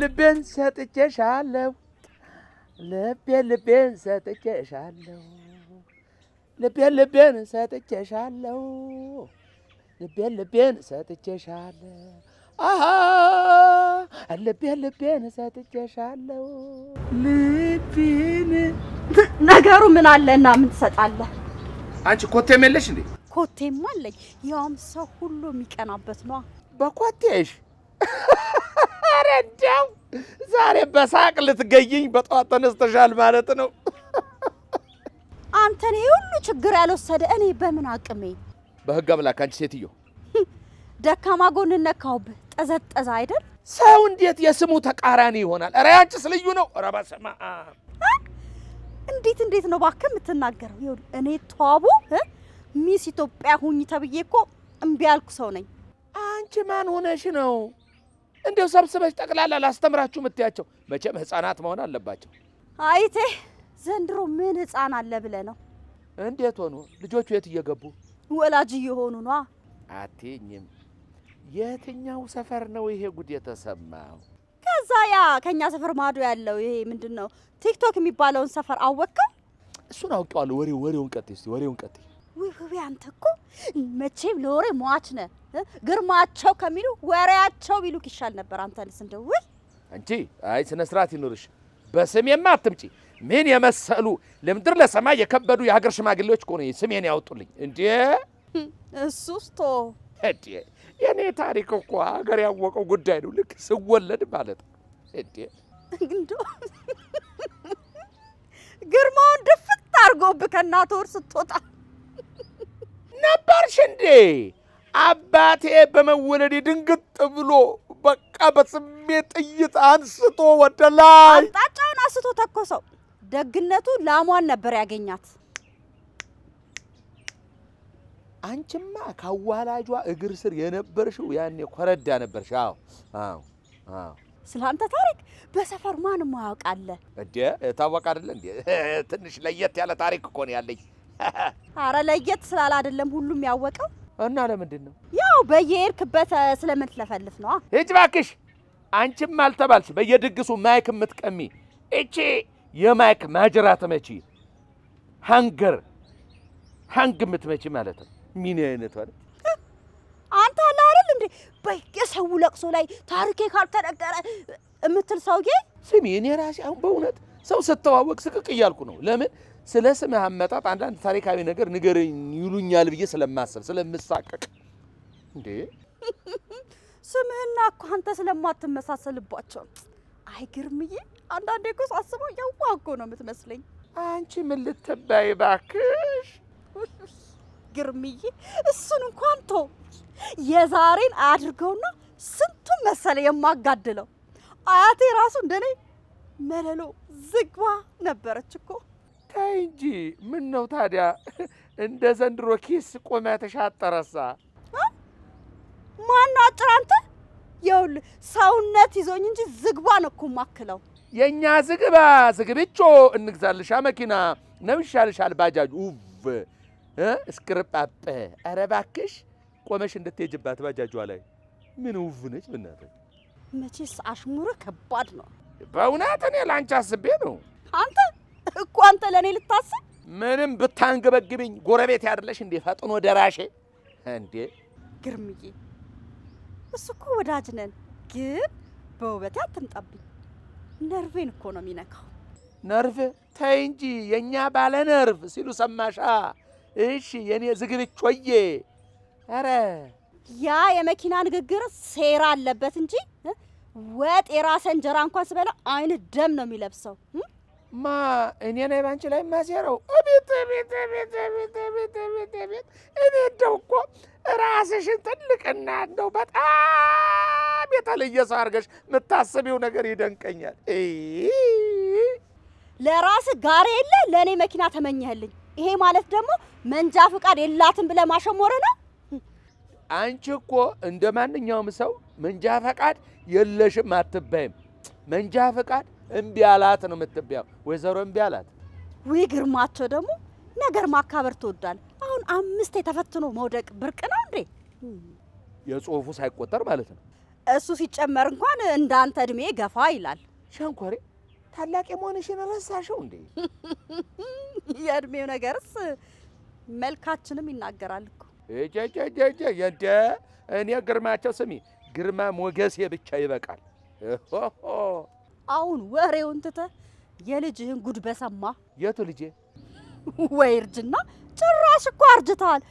ልቤን ሰጥቼሻለሁ ልቤን ልቤን ሰጥቼሻለሁ ልቤን ልቤን ሰጥቼሻለሁ ልቤን ልቤን ሰጥቼሻለሁ አሀ ልቤን ልቤን ሰጥቼሻለሁ ልቤን ነገሩ ምን አለና ምን ትሰጣለህ? አንቺ ኮቴም የለሽ እንዴ? ኮቴም አለኝ። ያውም ሰው ሁሉ የሚቀናበት ነዋ። በኮቴሽ ኧረ እንደው ዛሬ በሳቅ ልትገይኝ በጠዋት ተነስተሻል ማለት ነው። አንተን ይሄ ችግር ያልወሰደ እኔ በምን አቅሜ? በህግ አምላክ አንቺ ሴትዮ ደካማ ጎን ነካውብህ። ጠዘጠዛ አይደል? ሰው እንዴት የስሙ ተቃራኒ ይሆናል? ኧረ ያንቺስ ልዩ ነው። ኧረ በስመ አብ እንዴት እንዴት ነው እባክህ የምትናገረው? ይኸውልህ እኔ ተዋቡ ሚስ ኢትዮጵያ ሁኝ ተብዬ እኮ እምቢ ያልኩ ሰው ነኝ። አንቺ ማን ሆነሽ ነው? እንዲሁ ሰብስበሽ ጠቅላላ ላስተምራችሁ የምትያቸው መቼም ህፃናት መሆን አለባቸው። አይቴ ዘንድሮ ምን ህፃን አለ ብለ ነው? እንዴት ሆኑ? ልጆቹ የት እየገቡ ወላጅ እየሆኑ ኗ። አትይኝም። የትኛው ሰፈር ነው ይሄ ጉድ የተሰማው? ከዛ ያ ከኛ ሰፈር ማዶ ያለው ይሄ ምንድን ነው ቲክቶክ የሚባለውን ሰፈር አወቅከው? እሱን አውቀዋለ ወሬው ወሬውን ቀጥይ ወሬውን ቀጥይ። ውይ ውይ፣ አንተ እኮ መቼም ለወሬ ሟች ነህ። ግርማቸው ከሚሉ ወሬያቸው ቢሉክ ይሻል ነበር። አንተ ልስ እንደው እንጂ አይ ስነ ስርዓት ይኑርሽ። በስሜማ አትምጪ። ምን የመሰሉ ለምድር ለሰማይ የከበዱ የሀገር ሽማግሌዎች እኮ ነው ስሜን ያወጡልኝ። እንዴ እሱስ እንዴ የኔ ታሪክ እኮ ሀገር ያወቀው ጉዳይ ነው። ልክ ስወለድ ማለት ነው። እንዴ ግርማውን ድፍት አድርጎብህ ከእናትህ ወር ስትወጣ ነበርሽ እንዴ? አባቴ በመወለዴ ድንግጥ ብሎ በቃ በስሜት ጥይት አንስቶ ወደ ላይ አቅጣጫውን አስቶ ተኮሰው። ደግነቱ ላሟን ነበር ያገኛት። አንቺማ ካዋላጇ እግር ስር የነበርሽው ያኔ ኮረዳ ነበርሽ። አዎ አዎ አዎ። ስለ አንተ ታሪክ በሰፈር ማንም ማያውቅ አለ እንዴ? አይደለ እንዴ? ትንሽ ለየት ያለ ታሪክ እኮ ነው ያለኝ። አረ ለየት ስላለ አይደለም ሁሉም ያወቀው እና ለምንድን ነው? ያው በየሄድክበት ስለምትለፈልፍ ነው። ሂጅ እባክሽ። አንቺም አልተባልሽ በየድግሱ ማይክ የምትቀሚ እቺ የማይክ ማጅራት መቺ ሃንገር ሃንግ የምትመቺ ማለት ነው። ሚኒ አይነቷ አንተ አለ አይደል እንዴ በየሰው ለቅሶ ላይ ታሪኬ ካልተነገረ የምትል ሰውዬ። ስሚ እኔ ራሴ አሁን በእውነት ሰው ስተዋወቅ ስቅቅ እያልኩ ነው። ለምን ስለ ስምህ አመጣጥ አንዳንድ ታሪካዊ ነገር ንገረኝ ይሉኛል ብዬ ስለማሰብ ስለምሳቀቅ። እንዴ ስምህና እኮ አንተ ስለማትመሳሰልባቸው። አይ ግርምዬ፣ አንዳንዴ እኮ ሳስበው ያዋጎ ነው የምትመስለኝ። አንቺ ምን ልትባይ ባክሽ ግርምዬ፣ እሱን እንኳን ቶ የዛሬን አድርገውና ስንቱን መሰለ የማጋድለው። አያቴ ራሱ እንደኔ መለሎ ዝግባ ነበረች እኮ። ታይ እንጂ ምን ነው ታዲያ እንደ ዘንድሮ ኪስ ቁመህ ተሻጠረሳ? ማነው አጭር አንተ? ይኸውልህ ሰውነት ይዞኝ እንጂ ዝግባ ነው እኮ ማክለው የእኛ ዝግባ ዝግብጮ እንግዛልሻ መኪና ነው ይሻልሻል። ባጃጅ ውቭ እስክርጳጳ። ኧረ እባክሽ ቆመሽ እንድትሄጂባት ባጃጇ ላይ ምን ውቭ ነች ብናትህ። መቼስ አሽሙረ ከባድ ነው በእውነት እኔ ለአንቺ አስቤ ነው አንተ እኮ አንተ ለእኔ ልታስብ ምንም ብታንገበግብኝ ጎረቤት ያደለሽ እንዴ? ፈጥኖ ደራሼ እንዴ! ግርምዬ፣ እሱ እኮ ወዳጅ ነን፣ ግን በውበቴ አትምጣብኝ። ነርቬን እኮ ነው የሚነካው። ነርቭ? ተይ እንጂ የእኛ ባለ ነርቭ ሲሉ ሰማሻ? እሺ የኔ ዝግብቾዬ። ኧረ ያ የመኪና ንግግር ሴራ አለበት እንጂ ወጥ የራሰ እንጀራ እንኳን ስበላ አይን ደም ነው የሚለብሰው። ማ እኔ ነኝ ባንቺ ላይ ማሴረው አቤት አቤት አቤት አቤት አቤት አቤት አቤት እኔ እንደው እኮ ራስሽን ትልቅና እንደው በጣም የተለየ ሰው አድርገሽ የምታስቢው ነገር ይደንቀኛል። ለራስ ጋሪ የለ ለእኔ መኪና ተመኘህልኝ። ይሄ ማለት ደግሞ መንጃ ፍቃድ የላትም ብለህ ማሸሞረ ነው። አንቺ እኮ እንደ ማንኛውም ሰው መንጃ ፈቃድ የለሽም አትባይም። መንጃ ፈቃድ እምቢ አላት ነው የምትቢያው። ወይዘሮ እምቢ አላት። ውይ ግርማቸው ደግሞ ነገር ማካበር ትወዳል። አሁን አምስት የተፈትኖ መውደቅ ብርቅ ነው እንዴ? የጽሁፉ ሳይቆጠር ማለት ነው። እሱ ሲጨመር እንኳን እንዳንተ እድሜ ገፋ ይላል። ሸንኮሬ ታላቅ የመሆንሽን ረሳሽው እንዴ? የእድሜው ነገርስ መልካችንም ይናገራል እኮ። እንደ እኔ ግርማቸው ስሚ፣ ግርማ ሞገሴ ብቻ ይበቃል። አሁን ወሬውን ትተህ የልጅህን ጉድ በሰማ የቱ ልጄ? ወይ እርጅና! ጭራሽ እኮ አርጅተሃል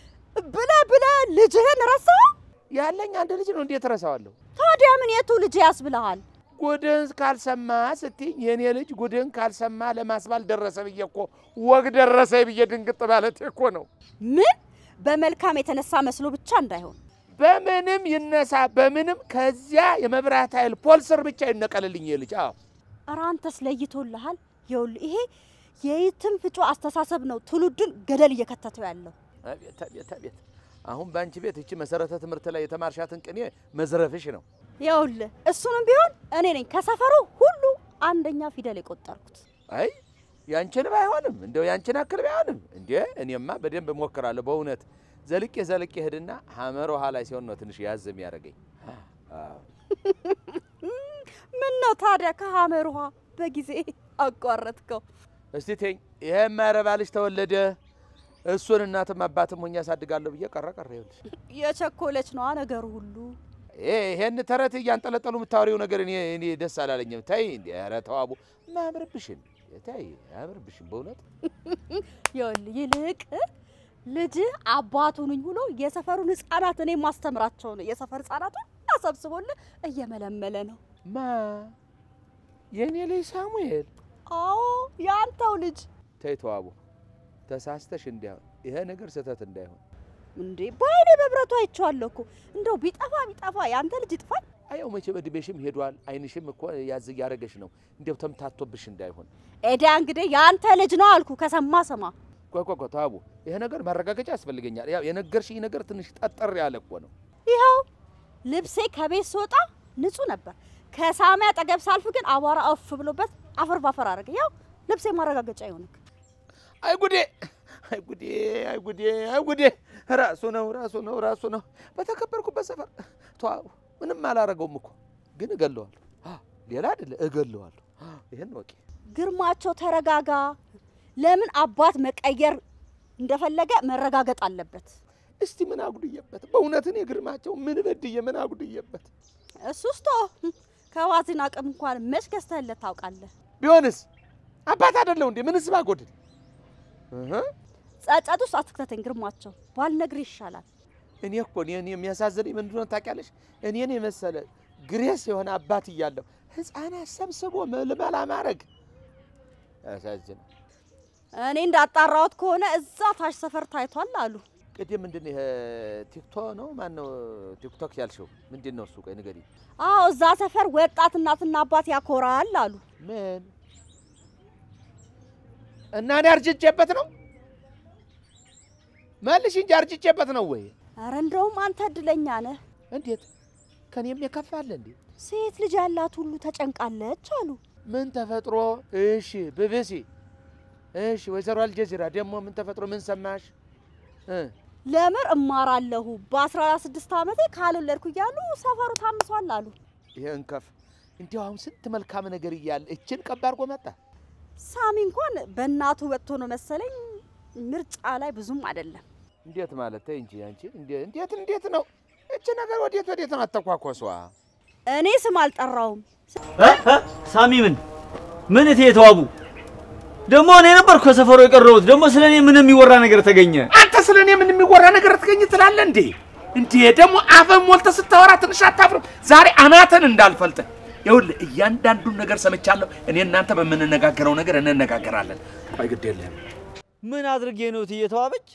ብለህ ብለህ ልጅህን ረሳህ? ያለኝ አንድ ልጅ ነው፣ እንዴት ረሳዋለሁ? ታዲያ ምን የቱ ልጄ ያስብልሃል? ጉድህን ካልሰማ ስትኝ የእኔ ልጅ ጉድህን ካልሰማ ለማስባል ደረሰ ብዬ እኮ ወግ ደረሰ ብዬ ድንግጥ ማለት እኮ ነው። ምን በመልካም የተነሳ መስሎ ብቻ እንዳይሆን በምንም ይነሳ በምንም ከዚያ የመብራት ኃይል ፖል ስር ብቻ ይነቀልልኝ ልጅ። አዎ ኧረ አንተስ ለይቶልሃል። ይኸውልህ ይሄ የይትም ፍጩ አስተሳሰብ ነው ትውልዱን ገደል እየከተተው ያለው። አቤት አቤት አቤት! አሁን በአንቺ ቤት እቺ መሰረተ ትምህርት ላይ የተማርሻትን ቅኔ መዝረፍሽ ነው። ይኸውልህ እሱንም ቢሆን እኔ ነኝ ከሰፈሩ ሁሉ አንደኛ ፊደል የቆጠርኩት። አይ ያንቺን ባይሆንም እንደው ያንቺን አክል ባይሆንም እንዴ እኔማ በደንብ እሞክራለሁ በእውነት ዘልቄ ዘልቄ ሄድና ሐመር ውሃ ላይ ሲሆን ነው ትንሽ ያዝ የሚያደርገኝ። ምን ነው ታዲያ ከሐመር ውሃ በጊዜ አቋረጥከው? እስቲ ተኝ፣ ይሄ የማይረባ ልጅ ተወለደ። እሱን እናትም አባትም ሆኜ ያሳድጋለሁ ብዬ ቀረ ቀረ። ይኸውልሽ የቸኮለች ነዋ ነገሩ ሁሉ። ይሄን ተረት እያንጠለጠሉ የምታወሪው ነገር እኔ እኔ ደስ አላለኝም። ተይ እንዴ! ኧረ ተዋቡ ማያምርብሽን ተይ፣ አያምርብሽን በእውነት ይኸውልህ፣ ይልቅ ልጅህ አባቱ ነኝ ብሎ የሰፈሩን ህጻናት እኔ ማስተምራቸው ነው የሰፈር ህጻናቱን አሰብስቦልህ እየመለመለ ነው ማ የእኔ ልጅ ሳሙኤል? አዎ የአንተው ልጅ። ተይ ተዋቡ፣ ተሳስተሽ እንዲያሆን ይሄ ነገር ስህተት እንዳይሆን እንዴ። በአይኔ በብረቱ አይቼዋለሁ እኮ እንደው ቢጠፋ ቢጠፋ የአንተ ልጅ ይጥፋል። አየው መቼም እድሜሽም ሄዷል፣ አይንሽም እኮ ያዝ እያደረገሽ ነው። እንዲያው ተምታቶብሽ እንዳይሆን። ኤዳ እንግዲህ የአንተ ልጅ ነው አልኩ። ከሰማ ሰማ። ቆይ ቆይ ተዋቡ፣ ይሄ ነገር ማረጋገጫ ያስፈልገኛል። ያው የነገርሽኝ ነገር ትንሽ ጠጠር ያለ እኮ ነው። ይኸው ልብሴ ከቤት ስወጣ ንጹህ ነበር ከሳሚ አጠገብ ሳልፍ ግን አቧራ አፍ ብሎበት አፈር ባፈር አደረገ። ያው ልብሴ ማረጋገጫ ይሆንክ። አይ ጉዴ አይ ጉዴ አይ ጉዴ አይ ጉዴ! ራሱ ነው ራሱ ነው ራሱ ነው። በተከበርኩበት ሰፈር ተዋው። ምንም አላረገውም እኮ ግን እገለዋለሁ። ሌላ አይደለ እገለዋለሁ። ይሄን ወቂ ግርማቸው፣ ተረጋጋ። ለምን አባት መቀየር እንደፈለገ መረጋገጥ አለበት። እስቲ ምን አጉድየበት? በእውነት እኔ ግርማቸው ምን በድዬ ምን አጉድየበት? እሱስ ተው ከዋዚን አቅም እንኳን መች ገዝተህለት ታውቃለህ? ቢሆንስ አባት አይደለሁ እንዴ? ምንስ ባጎድል? ጸጸት ውስጥ አትክተተኝ ግርማቸው፣ ባልነግርህ ይሻላል። እኔ እኮ እኔ የሚያሳዝነኝ ምንድን ነው ታውቂያለሽ? እኔን የመሰለ ግሬስ የሆነ አባት እያለሁ ህፃናት ሰብስቦ መልመላ ማድረግ ያሳዝናል። እኔ እንዳጣራሁት ከሆነ እዛ ታች ሰፈር ታይቷል አሉ። ቅድም ምንድን ነው ቲክቶ ነው ማን ነው ቲክቶክ ያልሽው ምንድን ነው እሱ ቆይ ንገሪኝ አዎ እዛ ሰፈር ወጣት እናትና አባት ያኮራል አሉ ምን እና እኔ አርጅቼበት ነው መልሽ እንጂ አርጅቼበት ነው ወይ አረ እንደውም አንተ እድለኛ ነህ እንዴት ከኔም የከፋለ እንዴ ሴት ልጅ ያላት ሁሉ ተጨንቃለች አሉ ምን ተፈጥሮ እሺ ብብሲ እሺ ወይዘሮ አልጀዚራ ደግሞ ምን ተፈጥሮ ምን ሰማሽ ለምር እማራለሁ በ16 ዓመቴ ካልወለድኩ እያሉ ሰፈሩ ታምሷል አሉ። ይሄን ከፍ እንዲያው አሁን ስንት መልካም ነገር እያለ እችን ቀብ አድርጎ መጣ። ሳሚ እንኳን በእናቱ ወጥቶ ነው መሰለኝ ምርጫ ላይ ብዙም አይደለም። እንዴት ማለት ተይ እንጂ አንቺ እንዴት እንዴት ነው እች ነገር ወዴት ወዴት ነው አተኳኮሷ? እኔ ስም አልጠራውም። ሳሚ ምን ምን እቴ የተዋቡ ደግሞ እኔ ነበርኩ ከሰፈሩ የቀረቡት ደግሞ ስለ እኔ ምንም የሚወራ ነገር ተገኘ? ስለ እኔ ምን የሚወራ ነገር ትገኝ ትላለ እንዴ? እንዴ ደግሞ አፈን ሞልተ ስታወራ ትንሽ አታፍርም? ዛሬ አናተን እንዳልፈልጥ ይኸውልህ፣ እያንዳንዱን ነገር ሰምቻለሁ። እኔ እናንተ በምንነጋገረው ነገር እንነጋገራለን። ቆይ ግድ የለህም። ምን አድርጌ ነው እየተዋበች?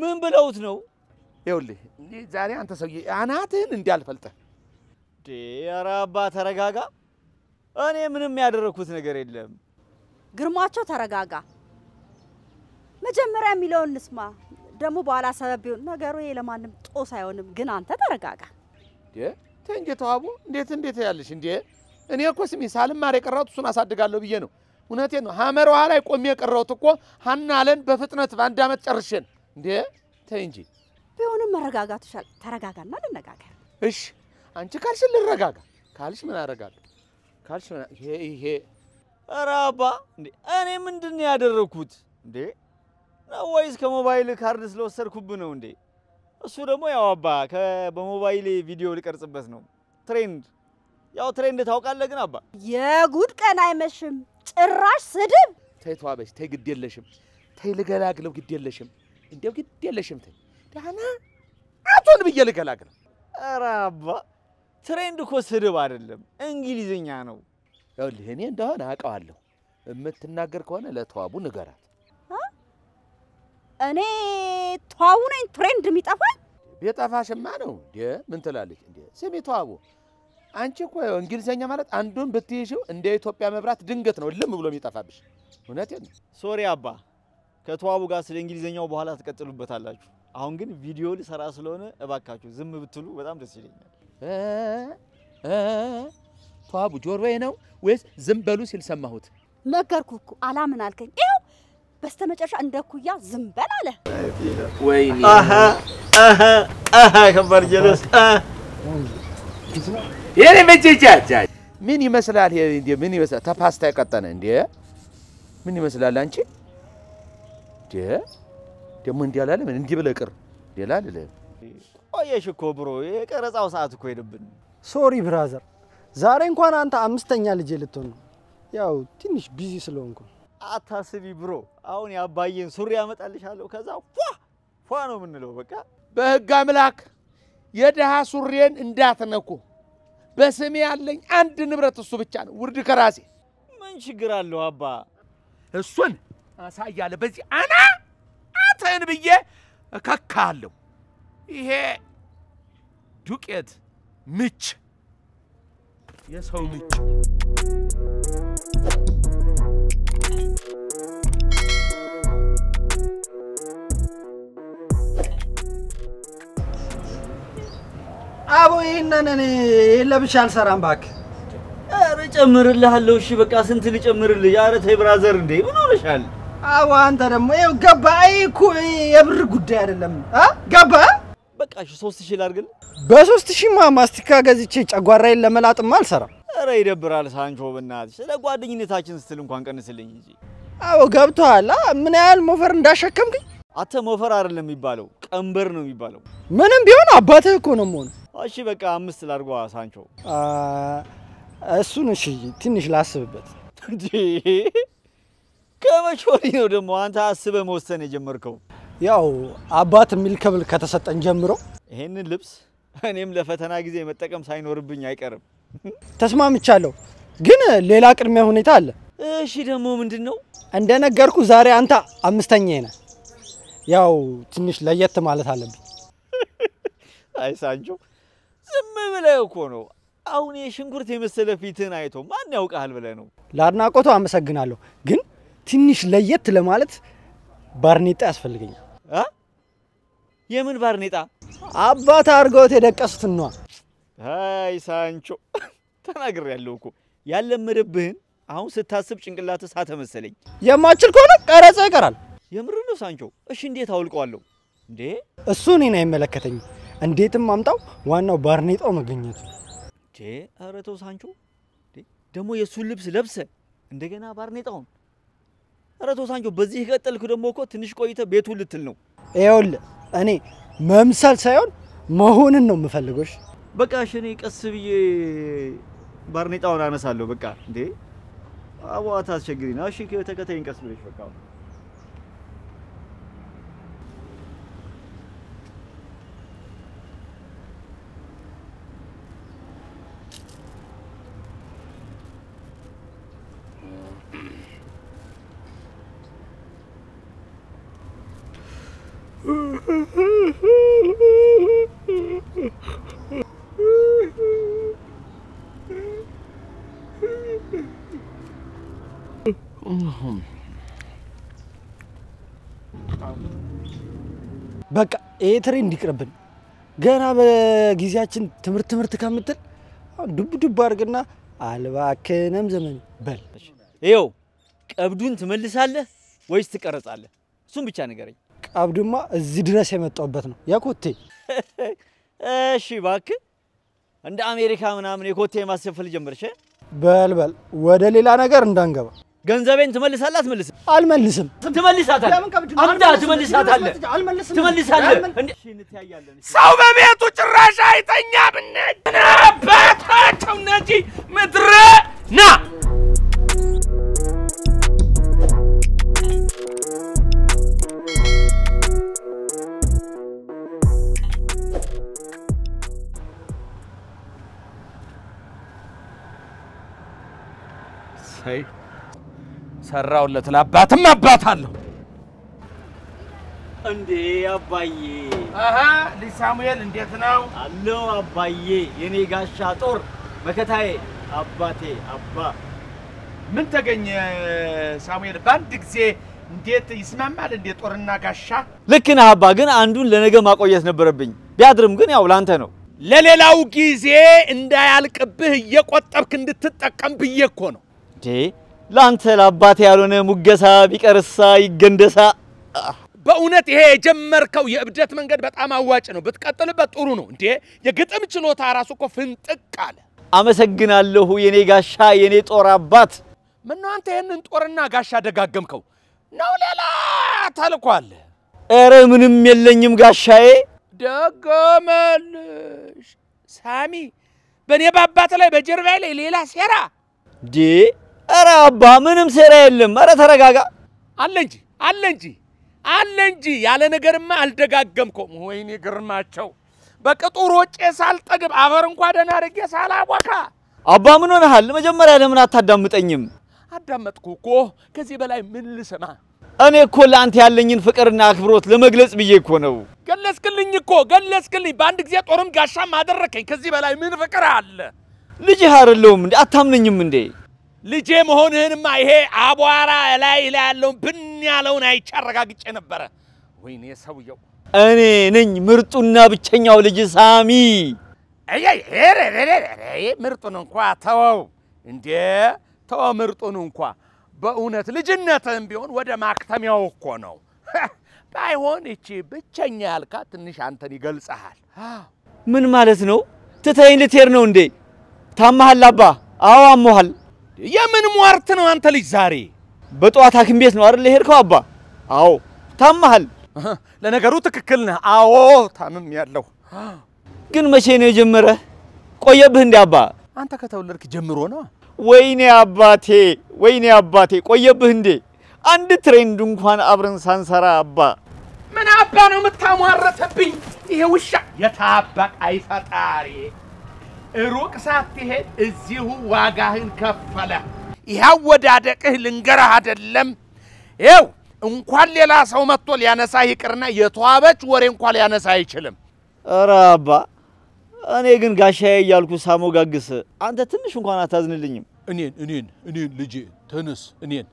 ምን ብለውት ነው? ይኸውልህ፣ ዛሬ አንተ ሰውዬ አናትህን እንዳልፈልጥ ኧረ አባ ተረጋጋ። እኔ ምንም ያደረግኩት ነገር የለም። ግርማቸው ተረጋጋ። መጀመሪያ የሚለውን እንስማ። ደግሞ በኋላ ሰበብ ቢሆን ነገሩ ይሄ ለማንም ጦስ አይሆንም። ግን አንተ ተረጋጋ። ተንጌ አቡ እንዴት እንዴት ያለሽ እንዴ! እኔ እኮ ስሚ ሳልማር የቀረሁት እሱን አሳድጋለሁ ብዬ ነው። እውነቴን ነው። ሀመር ውሃ ላይ ቆሜ የቀረሁት እኮ ሀናለን በፍጥነት በአንድ አመት ጨርሼን። እንዴ ተይ እንጂ። ቢሆንም መረጋጋት ይሻል። ተረጋጋና ልነጋገር። እሺ አንቺ ካልሽ ልረጋጋ፣ ካልሽ ምን አደርጋለሁ? ካልሽ ምን ይሄ ይሄ ኧረ አባ፣ እኔ ምንድን ነው ያደረግኩት እንዴ? ወይስ ከሞባይል ካርድ ስለወሰድኩብ ነው እንዴ? እሱ ደግሞ ያው አባ በሞባይል ቪዲዮ ልቀርጽበት ነው። ትሬንድ ያው ትሬንድ ታውቃለህ። ግን አባ የጉድ ቀን አይመሽም። ጭራሽ ስድብ። ተይ ተዋበሽ፣ ተይ ግድ የለሽም። ተይ ልገላግለው፣ ግድ የለሽም። እንዲያው ግድ የለሽም። ተይ ዳና አቶን ብዬ ልገላግለው። ኧረ አባ ትሬንድ እኮ ስድብ አይደለም፣ እንግሊዝኛ ነው። ይኸውልህ እኔ እንደሆነ አውቀዋለሁ። የምትናገር ከሆነ ለተዋቡ ንገራት። እኔ ተዋቡ ነኝ። ትሬንድ የሚጠፋኝ የጠፋሽማ ነው። ምን ትላለች? ስሚ ተዋቡ፣ አንቺ እኮ እንግሊዘኛ ማለት አንዱን ብትይዥው እንደ ኢትዮጵያ መብራት ድንገት ነው ልም ብሎ የሚጠፋብሽ። እውነቴን ነው። ሶሪ አባ፣ ከተዋቡ ጋር ስለ እንግሊዘኛው በኋላ ትቀጥሉበታላችሁ። አሁን ግን ቪዲዮ ልሰራ ስለሆነ እባካችሁ ዝም ብትሉ በጣም ደስ ይለኛል። ተዋቡ፣ ጆሮዬ ነው ወይስ ዝም በሉ ሲል ሰማሁት? ነገርኩህ እኮ አላምን አልከኝ። በስተመጨረሻ እንደ ኩያ ዝም በል አለ። ከባድ ጀለስ የኔ መጀጃጃ ምን ይመስላል? ምን ይመስላል? ተፓስታ የቀጠነ እንዴ ምን ይመስላል? አንቺ ደግሞ እንዲህ አላለም። እንዲህ ብለህ ቅር ሌላ ቆየሽ እኮ ብሮ፣ የቀረጻው ሰዓት እኮ ሄደብን። ሶሪ ብራዘር፣ ዛሬ እንኳን አንተ አምስተኛ ልጅ ልትሆን ነው። ያው ትንሽ ቢዚ ስለሆንኩ አታስቢ ብሮ አሁን ያባዬን ሱሪ ያመጣልሻለሁ። ከዛ ፏ ፏ ነው የምንለው። በቃ በህግ አምላክ የድሃ ሱሪን እንዳትነኩ። በስሜ ያለኝ አንድ ንብረት እሱ ብቻ ነው። ውርድ ከራሴ ምን ችግር አለው አባ? እሱን አሳያለ በዚህ አና አተን ብዬ እከካለሁ። ይሄ ዱቄት ምች የሰው ምች ይሄንን እኔ ለብቻ አልሰራም እባክህ። ኧረ እጨምርልሃለሁ። እሺ በቃ ስንት ልጨምርልህ? ኧረ ተይ ብራዘር፣ እንዴ ምን ሆነሻል? አዎ አንተ ደግሞ ይኸው ገባ። እኮ የብር ጉዳይ አይደለም። ገባ በቃ እሺ፣ ሶስት ሺህ ላድርግልህ። ማስቲካ ገዝቼ ጨጓራዬን ለመላጥማ አልሰራም። ኧረ ይደብራል ሳንቾ፣ ስለ ጓደኝነታችን ስትል እንኳን ቀንስልኝ እንጂ። አዎ ምን ያህል ሞፈር እንዳሸከምክኝ። አተ ሞፈር አይደለም የሚባለው ቀንበር ነው የሚባለው። ምንም ቢሆን አባትህ እኮ ነው የምሆነው። እሺ በቃ አምስት ላድርጓ ሳንቾ። እሱን እሺ ትንሽ ላስብበት። ከመቼ ወዲህ ነው ደግሞ አንተ አስበህ መወሰን የጀመርከው? ያው አባት የሚል ክብል ከተሰጠን ጀምሮ ይሄንን ልብስ እኔም ለፈተና ጊዜ መጠቀም ሳይኖርብኝ አይቀርም። ተስማምቻለሁ፣ ግን ሌላ ቅድሚያ ሁኔታ አለ። እሺ ደግሞ ምንድን ነው? እንደነገርኩ ዛሬ አንተ አምስተኛ ነህ። ያው ትንሽ ለየት ማለት አለብኝ። አይ ሳንቾ ዝም ብለህ እኮ ነው። አሁን የሽንኩርት የመሰለ ፊትህን አይቶ ማን ያውቃል ብለህ ነው። ለአድናቆቱ አመሰግናለሁ፣ ግን ትንሽ ለየት ለማለት ባርኔጣ ያስፈልገኛል። የምን ባርኔጣ? አባት አድርገውት የደቀሱት ነዋ። አይ ሳንቾ ያለው እኮ ያለመደብህን አሁን ስታስብ ጭንቅላት ሳተ መሰለኝ። የማችል ከሆነ ቀረጸ ይቀራል። የምር ነው ሳንቾ? እሺ እንዴት አውልቀዋለሁ እንዴ? እሱ እኔን አይመለከተኝም። እንዴትም አምጣው፣ ዋናው ባርኔጣው መገኘቱ። ኧረ ተው ሳንቾ፣ ደግሞ የእሱን ልብስ ለብሰ እንደገና ባርኔጣውን። ኧረ ተው ሳንቾ፣ በዚህ ከቀጠልክ ደግሞ እኮ ትንሽ ቆይተ ቤቱ ልትል ነው። ይኸውልህ እኔ መምሰል ሳይሆን መሆንን ነው የምፈልገው። በቃ እሺ፣ እኔ ቀስ ብዬ ባርኔጣውን አነሳለሁ። በቃ እንዴ አቧ ታስቸግሪና። እሺ ተከታይን ቀስ ብለሽ በቃ ይሄ ትሬ እንዲቅርብን ገና በጊዜያችን ትምህርት ትምህርት ከምትል ዱብ ዱብ አድርግና አልባክንም ዘመን በል። ይኸው ቀብዱን ትመልሳለህ ወይስ ትቀረጻለህ? እሱም ብቻ ንገረኝ። ቀብዱማ እዚህ ድረስ የመጣውበት ነው የኮቴ። እሺ እባክህ እንደ አሜሪካ ምናምን የኮቴ ማስከፈል ጀመርሽ። በልበል ወደ ሌላ ነገር እንዳንገባ። ገንዘቤን ትመልሳለህ አትመልስም? አልመልስም። ትመልሳታለህ። አምዳ ሰው በቤቱ ጭራሽ አይተኛ ብነድ እነዚህ ምድረ ና Hey. ሰራውለት። ለአባትም አባት አለሁ እንዴ አባዬ? አሀ ልጅ ሳሙኤል እንዴት ነው አለው? አባዬ የኔ ጋሻ ጦር መከታዬ አባቴ አባ ምን ተገኘ ሳሙኤል? በአንድ ጊዜ እንዴት ይስማማል? እንዴት ጦርና ጋሻ? ልክ ነህ አባ። ግን አንዱን ለነገ ማቆየት ነበረብኝ። ቢያድርም ግን ያው ላንተ ነው። ለሌላው ጊዜ እንዳያልቅብህ እየቆጠብክ እንድትጠቀም ብዬ እኮ ነው። እንዴ ለአንተ ለአባት ያልሆነ ሙገሳ ቢቀርሳ ይገንደሳ። በእውነት ይሄ የጀመርከው የእብደት መንገድ በጣም አዋጭ ነው፣ ብትቀጥልበት ጥሩ ነው። እንዴ የግጥም ችሎታ ራሱ እኮ ፍንጥቅ አለ። አመሰግናለሁ የኔ ጋሻ፣ የኔ ጦር አባት። ምነው አንተ ይህንን ጦርና ጋሻ ደጋገምከው? ነው ሌላ ተልኳል? አለ? ምንም የለኝም ጋሻዬ። ደገመልሽ ሳሚ፣ በእኔ በአባት ላይ በጀርባዬ ላይ ሌላ ሴራ እንዴ ኧረ አባ ምንም ሴራ የለም። አረ ተረጋጋ። አለ እንጂ አለ እንጂ አለ እንጂ ያለ ነገርማ አልደጋገምኩም። ወይኔ ግርማቸው በቅጡ ሮጬ ሳልጠግብ አፈር እንኳ ደህና አድርጌ ሳላቦካ። አባ ምን ሆነሃል? መጀመሪያ ለምን አታዳምጠኝም? አዳመጥኩ እኮ። ከዚህ በላይ ምን ልሰማ? እኔ እኮ ለአንተ ያለኝን ፍቅርና አክብሮት ለመግለጽ ብዬ እኮ ነው። ገለጽክልኝ እኮ ገለጽክልኝ። በአንድ ጊዜ ጦርም ጋሻም አደረከኝ። ከዚህ በላይ ምን ፍቅር አለ? ልጅህ አይደለሁም እንዴ? አታምነኝም እንዴ? ልጄ መሆንህንማ ይሄ አቧራ ላይ ያለውን ብን ያለውን አይቼ አረጋግጬ ነበረ። ወይኔ ሰውየው እኔ ነኝ ምርጡና ብቸኛው ልጅ ሳሚ። ምርጡን እንኳ ተወው እንዴ ተወ፣ ምርጡን እንኳ በእውነት ልጅነትህም ቢሆን ወደ ማክተሚያው እኮ ነው። ባይሆን እቺ ብቸኛ ያልካ ትንሽ አንተን ይገልጸሃል። ምን ማለት ነው? ትተኸኝ ልትሄድ ነው እንዴ? ታመሃል አባ? አዎ አሞሃል። የምን ሟርት ነው አንተ ልጅ? ዛሬ በጠዋት ሐኪም ቤት ነው አይደል የሄድከው? አባ አዎ፣ ታመሃል። ለነገሩ ትክክል ነህ። አዎ ታምም ያለው ግን መቼ ነው የጀመረ? ቆየብህ እንዴ አባ? አንተ ከተወለድክ ጀምሮ ነው። ወይኔ አባቴ፣ ወይኔ አባቴ፣ ቆየብህ እንዴ? አንድ ትሬንድ እንኳን አብረን ሳንሰራ አባ። ምን አባ ነው የምታሟረተብኝ? ይሄ ውሻ የታባ አይፈጣሪ ሩቅ ሳትሄድ እዚሁ ዋጋህን ከፈለ። ይህ አወዳደቅህ ልንገርህ አደለም ይኸው እንኳን ሌላ ሰው መጥቶ ሊያነሳ ይቅርና የተዋበች ወሬ እንኳ ሊያነሳ አይችልም። ኧረ አባ፣ እኔ ግን ጋሻዬ እያልኩ ሳሞጋግስ አንተ ትንሽ እንኳን አታዝንልኝም? እኔን እኔን እኔን ልጄ ተነስ፣ እኔን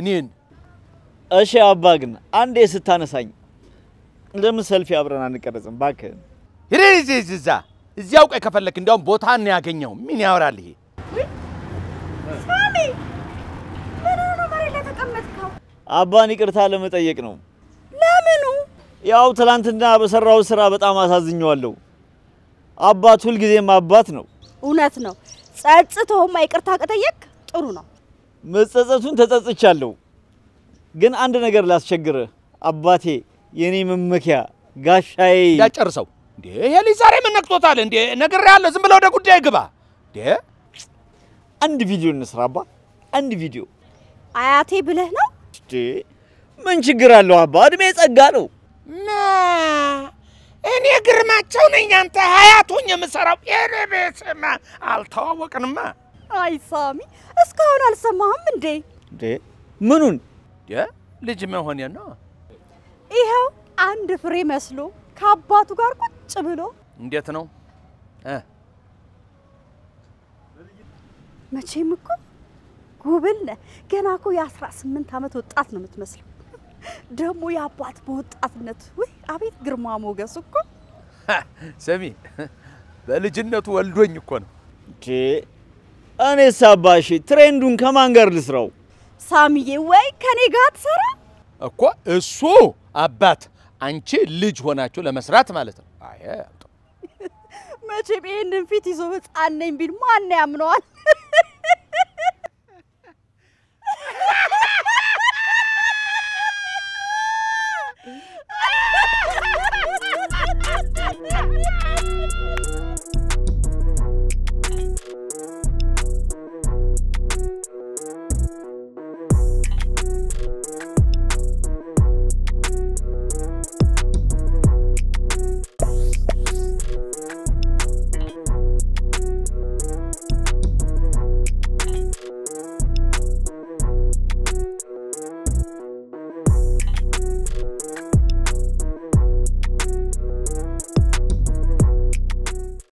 እኔን። እሺ አባ፣ ግን አንዴ ስታነሳኝ ለምን ሰልፊ አብረን አንቀረጽም? እባክህን ሂድ እዛ እዚያው ቆይ ከፈለክ እንዲያውም ቦታ ነው ያገኘው። ምን ያወራል ይሄ? ሳሚ ምን አባን ይቅርታ ለመጠየቅ ነው። ለምኑ? ያው ትላንትና በሰራው ስራ በጣም አሳዝኘዋለሁ። አባት ሁልጊዜም አባት ነው። እውነት ነው። ጸጽቶህማ ይቅርታ ከጠየቅ ጥሩ ነው። መጸጸቱን ተጸጽቻለሁ። ግን አንድ ነገር ላስቸግርህ። አባቴ የኔ መመኪያ ጋሻዬ፣ ያጨርሰው እንዴ ይሄ ልጅ ዛሬ ምን ነክቶታል እንዴ? ነግሬሃለሁ፣ ዝም ብለው ወደ ጉዳይ ግባ። እንዴ አንድ ቪዲዮ እንስራባ፣ አንድ ቪዲዮ አያቴ ብለህ ነው እንዴ? ምን ችግር አለው አባ፣ እድሜ ጸጋ ነው። እኔ ግርማቸው ነኝ፣ አንተ ሀያቱኝ የምሰራው የረቤስማ አልተዋወቅንማ። አይ ሳሚ፣ እስካሁን አልሰማህም እንዴ? እንዴ ምኑን? ልጅ መሆኔ ነው። ይኸው አንድ ፍሬ መስሎ ከአባቱ ጋር ቁጭ ብሎ እንዴት ነው መቼም እኮ ጉብል ገና እኮ የአስራ ስምንት ዓመት ወጣት ነው የምትመስለው። ደግሞ የአባት በወጣትነት ውይ አቤት ግርማ ሞገስ እኮ ሰሚ በልጅነቱ ወልዶኝ እኮ ነው እንዴ። እኔ ሳባሽ ትሬንዱን ከማን ጋር ልስራው? ሳሚዬ ወይ ከኔ ጋር ትሰራ እኮ እሱ አባት አንቺ ልጅ ሆናችሁ ለመስራት ማለት ነው። አይ መቼም ይህንን ፊት ይዞ ህፃን ነኝ ቢል ማን ያምነዋል?